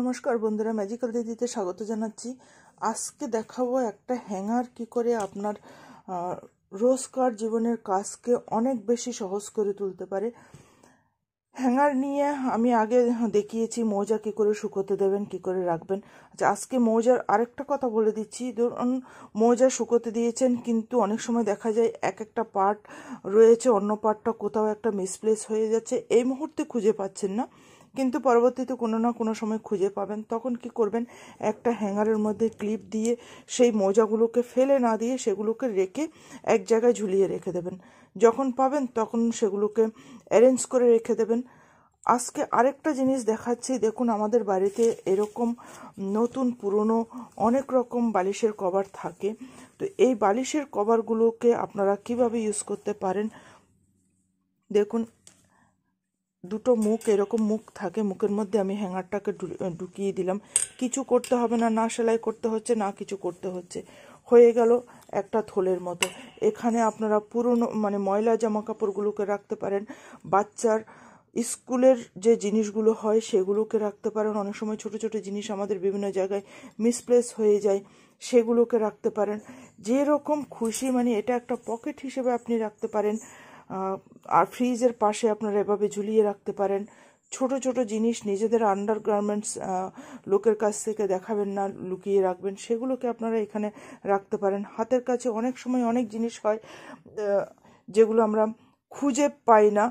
নমস্কার বন্ধুরা ম্যাজিক্যাল দিদিতে স্বাগত জানাচ্ছি আজকে দেখাবো একটা হ্যাঙ্গার কি করে আপনার রোজকার জীবনের কাজকে অনেক বেশি সহজ করে তুলতে পারে হ্যাঙ্গার নিয়ে আমি আগে দেখিয়েছি মৌজা কী করে শুকোতে দেবেন কি করে রাখবেন আচ্ছা আজকে মৌজার আরেকটা কথা বলে দিচ্ছি ধরুন মৌজা শুকোতে দিয়েছেন কিন্তু অনেক সময় দেখা যায় এক একটা পার্ট রয়েছে অন্য পার্টটা কোথাও একটা মিসপ্লেস হয়ে যাচ্ছে এই মুহূর্তে খুঁজে পাচ্ছেন না কিন্তু পরবর্তীতে কোনো না কোনো সময় খুঁজে পাবেন তখন কি করবেন একটা হ্যাঙ্গারের মধ্যে ক্লিপ দিয়ে সেই মোজাগুলোকে ফেলে না দিয়ে সেগুলোকে রেখে এক জায়গায় ঝুলিয়ে রেখে দেবেন যখন পাবেন তখন সেগুলোকে অ্যারেঞ্জ করে রেখে দেবেন আজকে আরেকটা জিনিস দেখাচ্ছি দেখুন আমাদের বাড়িতে এরকম নতুন পুরনো অনেক রকম বালিশের কভার থাকে তো এই বালিশের কভারগুলোকে আপনারা কিভাবে ইউজ করতে পারেন দেখুন দুটো মুখ এরকম মুখ থাকে মুখের মধ্যে আমি হ্যাঙ্গারটাকে ঢুকিয়ে দিলাম কিছু করতে হবে না না সেলাই করতে হচ্ছে না কিছু করতে হচ্ছে হয়ে গেল একটা থলের মতো এখানে আপনারা পুরনো মানে ময়লা জামা কাপড়গুলোকে রাখতে পারেন বাচ্চার স্কুলের যে জিনিসগুলো হয় সেগুলোকে রাখতে পারেন অনেক সময় ছোট ছোট জিনিস আমাদের বিভিন্ন জায়গায় মিসপ্লেস হয়ে যায় সেগুলোকে রাখতে পারেন যেরকম খুশি মানে এটা একটা পকেট হিসেবে আপনি রাখতে পারেন আর ফ্রিজের পাশে আপনারা এভাবে ঝুলিয়ে রাখতে পারেন ছোট ছোট জিনিস নিজেদের আন্ডারগার্মেন্টস লোকের কাছ থেকে দেখাবেন না লুকিয়ে রাখবেন সেগুলোকে আপনারা এখানে রাখতে পারেন হাতের কাছে অনেক সময় অনেক জিনিস হয় যেগুলো আমরা খুঁজে পাই না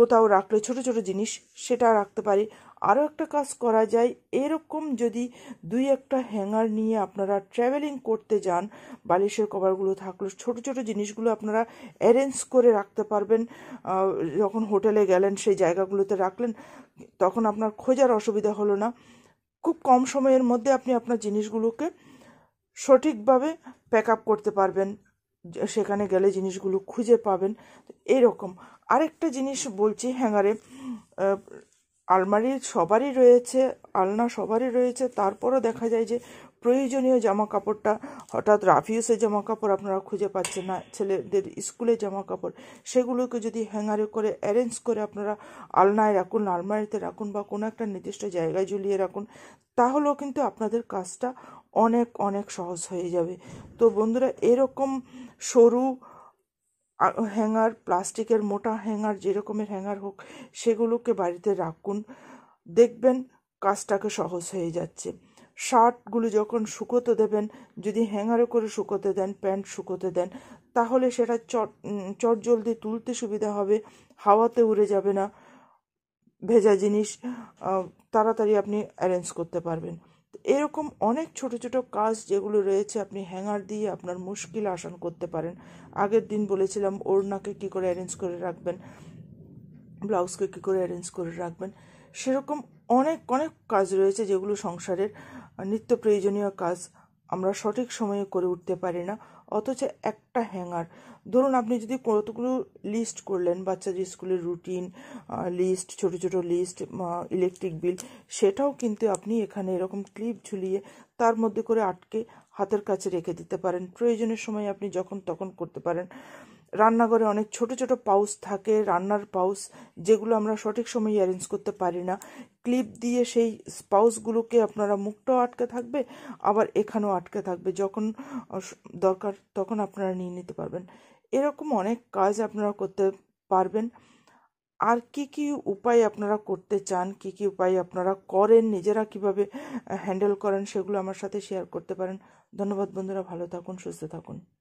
কোথাও রাখলে ছোট ছোট জিনিস সেটা রাখতে পারি আরও একটা কাজ করা যায় এরকম যদি দুই একটা হ্যাঙ্গার নিয়ে আপনারা ট্রাভেলিং করতে যান বালিশের কভারগুলো থাকলো ছোট ছোট জিনিসগুলো আপনারা অ্যারেঞ্জ করে রাখতে পারবেন যখন হোটেলে গেলেন সেই জায়গাগুলোতে রাখলেন তখন আপনার খোঁজার অসুবিধা হলো না খুব কম সময়ের মধ্যে আপনি আপনার জিনিসগুলোকে সঠিকভাবে প্যাক আপ করতে পারবেন সেখানে গেলে জিনিসগুলো খুঁজে পাবেন এরকম আরেকটা জিনিস বলছি হ্যাঙ্গারে আলমারি সবারই রয়েছে আলনা সবারই রয়েছে তারপরও দেখা যায় যে প্রয়োজনীয় জামা কাপড়টা হঠাৎ রাফিউসের জামা কাপড় আপনারা খুঁজে পাচ্ছেন না ছেলেদের স্কুলের জামা কাপড় সেগুলোকে যদি হ্যাঙ্গারে করে অ্যারেঞ্জ করে আপনারা আলনায় রাখুন আলমারিতে রাখুন বা কোনো একটা নির্দিষ্ট জায়গায় ঝুলিয়ে রাখুন তাহলেও কিন্তু আপনাদের কাজটা অনেক অনেক সহজ হয়ে যাবে তো বন্ধুরা এরকম সরু হ্যাঙ্গার প্লাস্টিকের মোটা হ্যাঙ্গার যেরকমের হ্যাঙ্গার হোক সেগুলোকে বাড়িতে রাখুন দেখবেন কাজটাকে সহজ হয়ে যাচ্ছে শার্টগুলো যখন শুকোতে দেবেন যদি হ্যাঙ্গারে করে শুকোতে দেন প্যান্ট শুকোতে দেন তাহলে সেটা চট জলদি তুলতে সুবিধা হবে হাওয়াতে উড়ে যাবে না ভেজা জিনিস তাড়াতাড়ি আপনি অ্যারেঞ্জ করতে পারবেন এরকম অনেক ছোট ছোট কাজ যেগুলো রয়েছে আপনি হ্যাঙ্গার দিয়ে আপনার মুশকিল আসন করতে পারেন আগের দিন বলেছিলাম ওড়নাকে কী করে অ্যারেঞ্জ করে রাখবেন ব্লাউজকে কী করে অ্যারেঞ্জ করে রাখবেন সেরকম অনেক অনেক কাজ রয়েছে যেগুলো সংসারের নিত্য প্রয়োজনীয় কাজ আমরা সঠিক সময়ে করে উঠতে পারি না অথচ একটা হ্যাঙ্গার ধরুন আপনি যদি কতগুলো লিস্ট করলেন বাচ্চাদের স্কুলের রুটিন লিস্ট ছোট ছোট লিস্ট ইলেকট্রিক বিল সেটাও কিন্তু আপনি এখানে এরকম ক্লিপ ঝুলিয়ে তার মধ্যে করে আটকে হাতের কাছে রেখে দিতে পারেন প্রয়োজনের সময় আপনি যখন তখন করতে পারেন রান্নাঘরে অনেক ছোট ছোট পাউস থাকে রান্নার পাউস যেগুলো আমরা সঠিক সময়ে অ্যারেঞ্জ করতে পারি না ক্লিপ দিয়ে সেই পাউসগুলোকে আপনারা মুখটাও আটকে থাকবে আবার এখানেও আটকে থাকবে যখন দরকার তখন আপনারা নিয়ে নিতে পারবেন এরকম অনেক কাজ আপনারা করতে পারবেন আর কি কি উপায় আপনারা করতে চান কি কি উপায় আপনারা করেন নিজেরা কিভাবে হ্যান্ডেল করেন সেগুলো আমার সাথে শেয়ার করতে পারেন ধন্যবাদ বন্ধুরা ভালো থাকুন সুস্থ থাকুন